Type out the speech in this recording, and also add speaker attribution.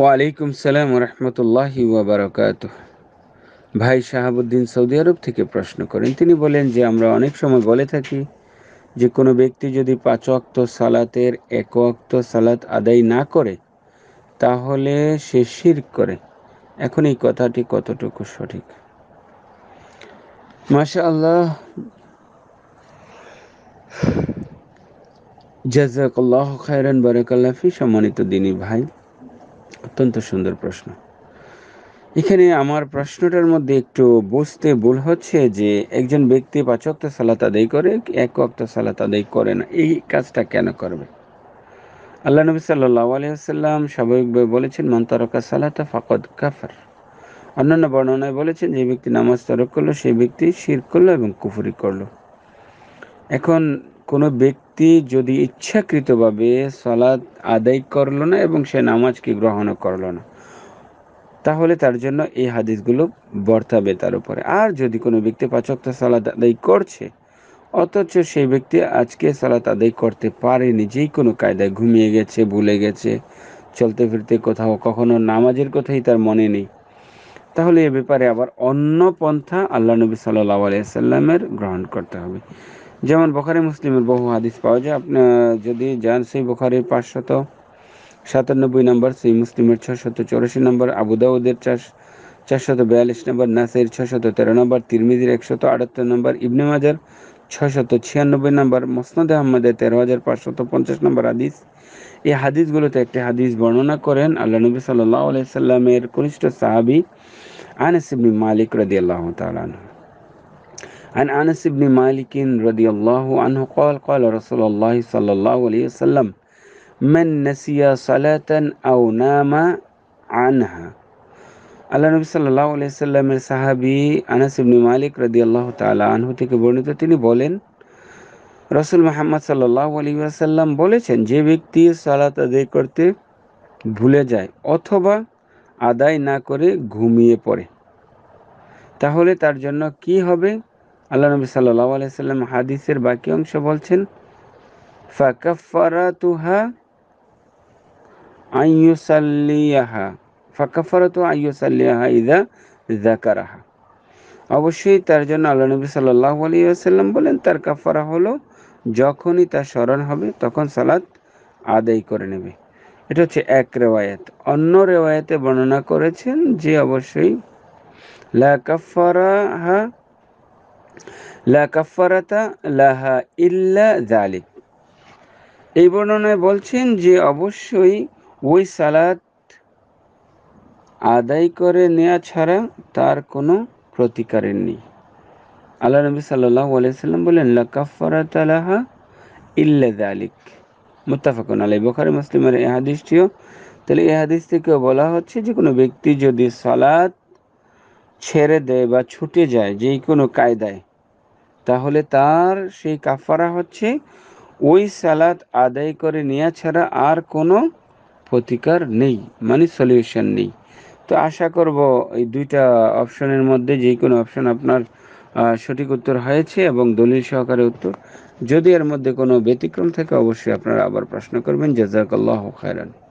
Speaker 1: ওয়ালাইকুম সালাম রহমতুল্লাহি ওবরাকাত ভাই শাহাবুদ্দিন সৌদি আরব থেকে প্রশ্ন করেন তিনি বলেন যে আমরা অনেক সময় বলে থাকি যে কোনো ব্যক্তি যদি পাঁচ অক্ত সালাতের এক অক্ত সালাত আদায় না করে তাহলে সে শির করে এখন এই কথাটি কতটুকু সঠিক মাসা আল্লাহ জাজাকাল্লাহ খায়রান বারাকাল্লাফি সম্মানিত দিনী ভাই অত্যন্ত সুন্দর প্রশ্ন এখানে আমার প্রশ্নটার মধ্যে একটু বুঝতে ভুল হচ্ছে যে একজন ব্যক্তি পাঁচ অক্ত সালাত আদায় করে এক অক্ত সালাত আদায় করে না এই কাজটা কেন করবে আল্লাহ নবী সাল্লাহ আলিয়াল্লাম স্বাভাবিকভাবে বলেছেন তারকা সালাতা ফাকদ কাফার অন্যান্য বর্ণনায় বলেছেন যে ব্যক্তি নামাজ তরক করলো সেই ব্যক্তি শির করলো এবং কুফুরি করলো এখন কোনো ব্যক্তি যদি ইচ্ছাকৃতভাবে সলাদ আদায় করলো না এবং সে নামাজকে গ্রহণও করলো না তাহলে তার জন্য এই হাদিসগুলো বর্তাবে তার উপরে আর যদি কোনো ব্যক্তি তো সালাদ আদায় করছে অথচ সেই ব্যক্তি আজকে সালাত আদায় করতে পারেনি যেই কোনো কায়দায় ঘুমিয়ে গেছে ভুলে গেছে চলতে ফিরতে কোথাও কখনো নামাজের কথাই তার মনে নেই তাহলে এ ব্যাপারে আবার অন্য পন্থা আল্লাহ নবী সাল্লাহ আলিয়া সাল্লামের গ্রহণ করতে হবে যেমন বখারি মুসলিমের বহু হাদিস পাওয়া যায় আপনার যদি যান সেই বখারির পাঁচশত সাতানব্বই নম্বর সেই মুসলিমের ছশত চৌরাশি নম্বর আবুদাউদের চার চারশত বিয়াল্লিশ নম্বর নাসের ছশত তেরো নম্বর তিরমিজির একশত আটাত্তর নম্বর ইবনে মাজার ছশত ছিয়ানব্বই নম্বর মোসনাদ আহমদের তেরো হাজার পাঁচশত পঞ্চাশ নম্বর হাদিস এই হাদিসগুলোতে একটি হাদিস বর্ণনা করেন আল্লাহ নবী সাল্লাহ আলাইসাল্লামের কনিষ্ঠ সাহাবি আনসিবি মালিক রদি আল্লাহ তালাহ عن أنس بن مالك رضي الله عنه قال قال رسول الله صلى الله عليه وسلم من نسي صلاة أو نام عنها আল্লাহ নবী সাল্লাহ আলাইসাল্লামের সাহাবি আনাস ইবনি মালিক রদি আল্লাহ তালা আনহু থেকে বর্ণিত তিনি বলেন রসুল মোহাম্মদ সাল্লাহ আলী আসাল্লাম বলেছেন যে ব্যক্তি সালাত আদায় করতে ভুলে যায় অথবা আদায় না করে ঘুমিয়ে পড়ে তাহলে তার জন্য কি হবে আল্লাহ নবী সাল্লাহ আলাইসাল্লাম হাদিসের বাকি অংশ বলছেন অবশ্যই তার জন্য আল্লাহ নবী সাল্লাহ আলিয়াল্লাম বলেন তার কাফারা হলো যখনই তার স্মরণ হবে তখন সালাত আদায় করে নেবে এটা হচ্ছে এক রেওয়ায়ত অন্য রেওয়ায়তে বর্ণনা করেছেন যে অবশ্যই লা কাফারা হা লা কাফারাতা লাহা ইল্লা জালিক এই বর্ণনায় বলছেন যে অবশ্যই ওই সালাত আদায় করে নেয়া ছাড়া তার কোনো প্রতিকারের নেই আল্লাহ নবী সাল্লাহ আলাইসাল্লাম বলেন লাহা ইল্লা দালিক মুত্তাফাকুন আলাই বখারি মুসলিমের এ তাহলে এহাদিস থেকেও বলা হচ্ছে যে কোনো ব্যক্তি যদি সালাত ছেড়ে দেয় বা ছুটে যায় যে কোনো কায়দায় তাহলে তার সেই কাফারা হচ্ছে ওই সালাদ আদায় করে নেওয়া ছাড়া আর কোনো প্রতিকার নেই মানে সলিউশন নেই তো আশা করব এই দুইটা অপশনের মধ্যে যে কোনো অপশন আপনার সঠিক উত্তর হয়েছে এবং দলিল সহকারে উত্তর যদি এর মধ্যে কোনো ব্যতিক্রম থাকে অবশ্যই আপনারা আবার প্রশ্ন করবেন জাজাকাল্লাহ খায়রান